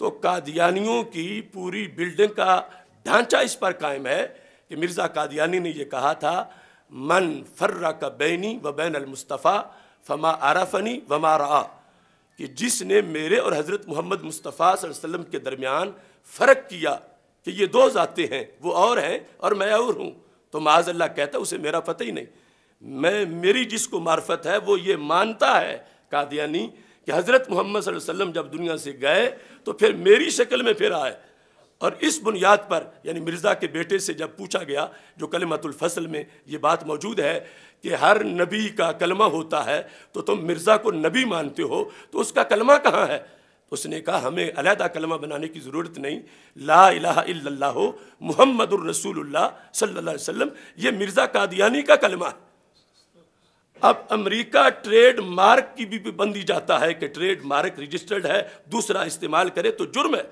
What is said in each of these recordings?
तो कादियानियों की पूरी बिल्डिंग का ढांचा इस पर कायम है कि मिर्ज़ा कादियानी ने यह कहा था मन फर्रा का बैनी व बैन अलमुस्तफ़ा फमा आराफनी वमा रा कि जिसने मेरे और हज़रत मोहम्मद मुस्तफ़ा वसम के दरमियान फ़र्क किया कि ये दो जाते हैं वो और हैं और मैं और हूँ तो माज़ल्ला कहता उसे मेरा पता ही नहीं मैं मेरी जिसको मार्फत है वो ये मानता है कादियानी कि हज़रत मोहम्मद वसल्लम जब दुनिया से गए तो फिर मेरी शक्ल में फिर आए और इस बुनियाद पर यानी मिर्ज़ा के बेटे से जब पूछा गया जो कलमतुलफसल में ये बात मौजूद है कि हर नबी का कलमा होता है तो तुम मिर्ज़ा को नबी मानते हो तो उसका कलमा कहाँ है उसने कहा हमें अलहदा कलमा बनाने की ज़रूरत नहीं ला अला हो मोहम्मद रसूल सल्ला वसम ये मिर्ज़ा कादियानी का कलमा है अब अमेरिका ट्रेड मार्क की भी पाबंदी जाता है कि ट्रेड मार्क रजिस्टर्ड है दूसरा इस्तेमाल करे तो जुर्म है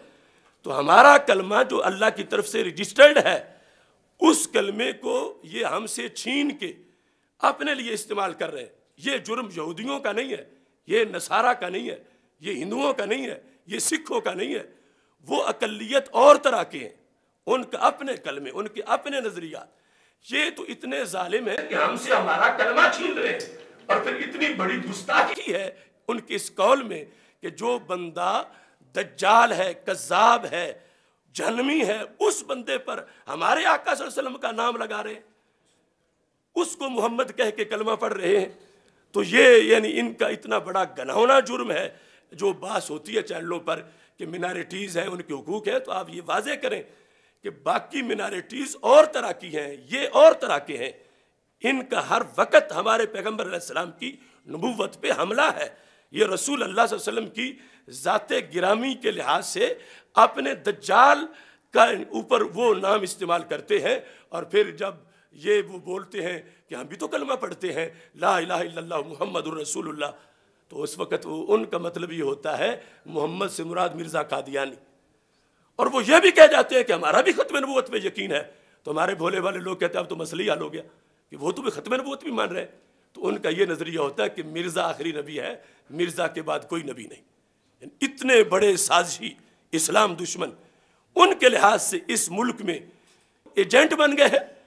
तो हमारा कलमा जो अल्लाह की तरफ से रजिस्टर्ड है उस कलमे को ये हमसे छीन के अपने लिए इस्तेमाल कर रहे हैं ये जुर्म यहूदियों का नहीं है ये नसारा का नहीं है ये हिंदुओं का नहीं है ये सिखों का नहीं है वो अकलियत और तरह के हैं उनका अपने कलमे उनके अपने नज़रियात ये तो इतने जालिम है कि हमसे हमारा कलमा छीन रहे हैं और फिर इतनी बड़ी गुस्ताखी है उनके इस कौल में कि जो बंदा दज्जाल है कज्जाब है जहनमी है उस बंदे पर हमारे आका वसल्लम का नाम लगा रहे उसको मोहम्मद कह के कलमा पढ़ रहे हैं तो ये यानी इनका इतना बड़ा गनौना जुर्म है जो बास होती है चैनलों पर कि मिनारिटीज़ हैं उनके हकूक है तो आप ये वाजे करें कि बाकी मिनारिटीज़ और तरह की हैं ये और तरह के हैं इनका हर वक्त हमारे पैगम्बर सलाम की नबूवत पे हमला है ये रसूल अल्लाह वसलम की ज़ात गिरामी के लिहाज से अपने दज्जाल का ऊपर वो नाम इस्तेमाल करते हैं और फिर जब ये वो बोलते हैं कि हम भी तो कलमा पढ़ते हैं ला इला मोहम्मद रसूल तो उस वक्त वो उनका मतलब ये होता है मोहम्मद से मुराद मिर्ज़ा कादियानी और वो ये भी कह जाते हैं कि हमारा भी ख़त्म नबूत पर यकीन है तो हमारे भोले वाले लोग कहते हैं अब तो मसले ही हल हो गया कि वो तो भी ख़त्म नबूत भी मान रहे हैं तो उनका ये नज़रिया होता है कि मिर्ज़ा आखिरी नबी है मिर्ज़ा के बाद कोई नबी नहीं इतने बड़े साजिशी इस्लाम दुश्मन उनके लिहाज से इस मुल्क में एजेंट बन गए हैं